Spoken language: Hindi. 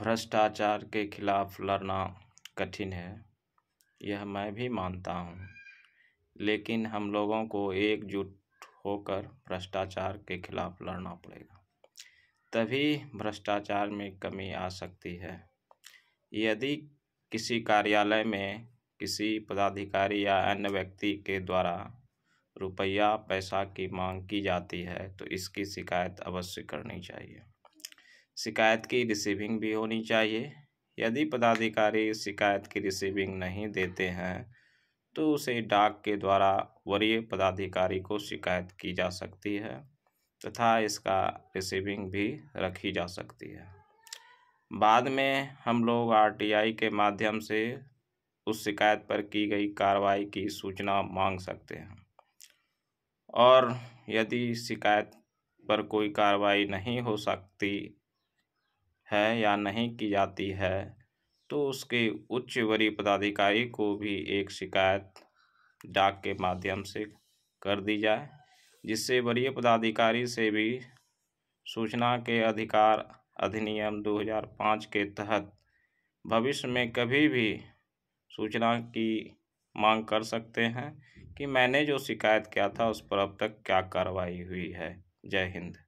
भ्रष्टाचार के खिलाफ लड़ना कठिन है यह मैं भी मानता हूँ लेकिन हम लोगों को एकजुट होकर भ्रष्टाचार के खिलाफ लड़ना पड़ेगा तभी भ्रष्टाचार में कमी आ सकती है यदि किसी कार्यालय में किसी पदाधिकारी या अन्य व्यक्ति के द्वारा रुपया पैसा की मांग की जाती है तो इसकी शिकायत अवश्य करनी चाहिए शिकायत की रिसीविंग भी होनी चाहिए यदि पदाधिकारी शिकायत की रिसीविंग नहीं देते हैं तो उसे डाक के द्वारा वरीय पदाधिकारी को शिकायत की जा सकती है तथा इसका रिसीविंग भी रखी जा सकती है बाद में हम लोग आरटीआई के माध्यम से उस शिकायत पर की गई कार्रवाई की सूचना मांग सकते हैं और यदि शिकायत पर कोई कार्रवाई नहीं हो सकती है या नहीं की जाती है तो उसके उच्च वरीय पदाधिकारी को भी एक शिकायत डाक के माध्यम से कर दी जाए जिससे वरीय पदाधिकारी से भी सूचना के अधिकार अधिनियम 2005 के तहत भविष्य में कभी भी सूचना की मांग कर सकते हैं कि मैंने जो शिकायत किया था उस पर अब तक क्या कार्रवाई हुई है जय हिंद